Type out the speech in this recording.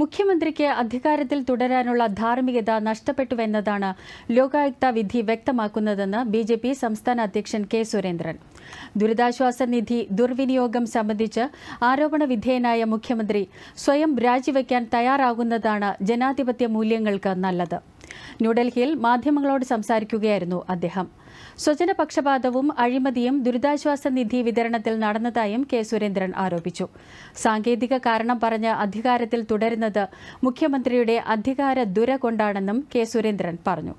മുഖ്യമന്ത്രിക്ക് അധികാരത്തിൽ തുടരാനുള്ള ധാർമ്മികത നഷ്ടപ്പെട്ടുവെന്നതാണ് ലോകായുക്ത വിധി വ്യക്തമാക്കുന്നതെന്ന് ബി ജെ പി സംസ്ഥാന അധ്യക്ഷൻ കെ സുരേന്ദ്രൻ ദുരിതാശ്വാസ നിധി ദുർവിനിയോഗം സംബന്ധിച്ച് ആരോപണ വിധേയനായ മുഖ്യമന്ത്രി സ്വയം രാജിവെക്കാൻ തയ്യാറാകുന്നതാണ് ജനാധിപത്യ മൂല്യങ്ങൾക്ക് നല്ലത് ന്യൂഡൽഹിയിൽ മാധ്യമങ്ങളോട് സംസാരിക്കുകയായിരുന്നു അദ്ദേഹം സ്വജനപക്ഷപാതവും അഴിമതിയും ദുരിതാശ്വാസ നിധി വിതരണത്തിൽ നടന്നതായും കെ സുരേന്ദ്രൻ ആരോപിച്ചു സാങ്കേതിക കാരണം പറഞ്ഞ് അധികാരത്തിൽ തുടരുന്നത് മുഖ്യമന്ത്രിയുടെ അധികാര ദുര കൊണ്ടാണെന്നും കെ സുരേന്ദ്രൻ പറഞ്ഞു